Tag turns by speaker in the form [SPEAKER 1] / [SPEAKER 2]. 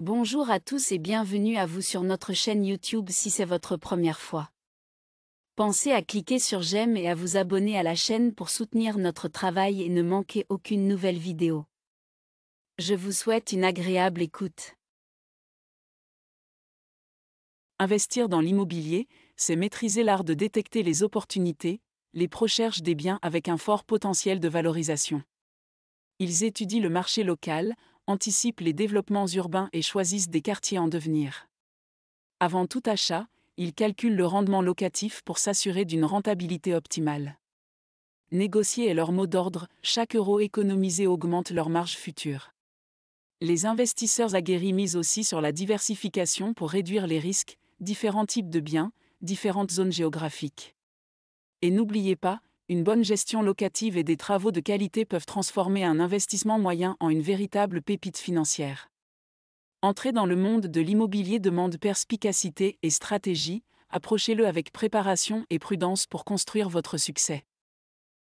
[SPEAKER 1] Bonjour à tous et bienvenue à vous sur notre chaîne YouTube si c'est votre première fois. Pensez à cliquer sur j'aime et à vous abonner à la chaîne pour soutenir notre travail
[SPEAKER 2] et ne manquer aucune nouvelle vidéo. Je vous souhaite une agréable écoute.
[SPEAKER 3] Investir dans l'immobilier, c'est maîtriser l'art de détecter les opportunités, les recherches des biens avec un fort potentiel de valorisation. Ils étudient le marché local, anticipent les développements urbains et choisissent des quartiers en devenir. Avant tout achat, ils calculent le rendement locatif pour s'assurer d'une rentabilité optimale. Négocier est leur mot d'ordre, chaque euro économisé augmente leur marge future. Les investisseurs aguerris misent aussi sur la diversification pour réduire les risques, différents types de biens, différentes zones géographiques. Et n'oubliez pas, une bonne gestion locative et des travaux de qualité peuvent transformer un investissement moyen en une véritable pépite financière. Entrer dans le monde de l'immobilier demande perspicacité et stratégie, approchez-le avec préparation et prudence pour construire votre succès.